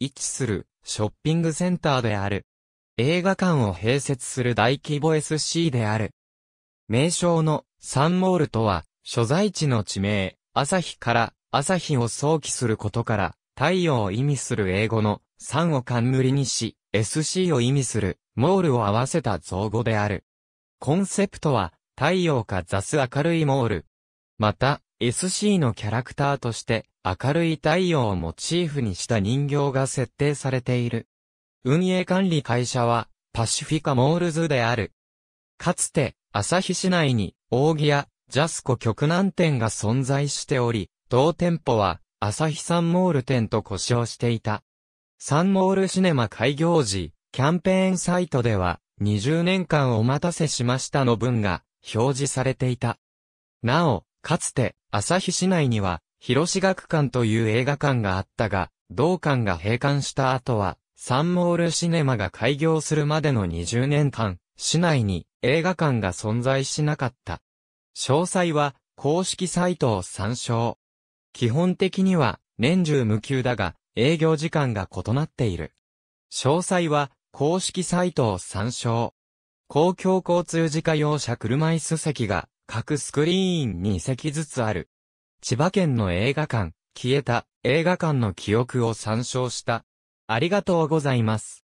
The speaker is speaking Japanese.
位置するショッピングセンターである。映画館を併設する大規模 SC である。名称のサンモールとは、所在地の地名、朝日から朝日を想起することから、太陽を意味する英語のサンを冠にし、SC を意味するモールを合わせた造語である。コンセプトは、太陽か雑明るいモール。また、SC のキャラクターとして明るい太陽をモチーフにした人形が設定されている。運営管理会社はパシフィカモールズである。かつて朝日市内に扇やジャスコ極南店が存在しており、同店舗は日サンモール店と呼称していた。サンモールシネマ開業時、キャンペーンサイトでは20年間お待たせしましたの文が表示されていた。なお、かつて朝日市内には、広志学館という映画館があったが、同館が閉館した後は、サンモールシネマが開業するまでの20年間、市内に映画館が存在しなかった。詳細は、公式サイトを参照。基本的には、年中無休だが、営業時間が異なっている。詳細は、公式サイトを参照。公共交通自家用車車椅子席が各スクリーンに席ずつある。千葉県の映画館、消えた映画館の記憶を参照した。ありがとうございます。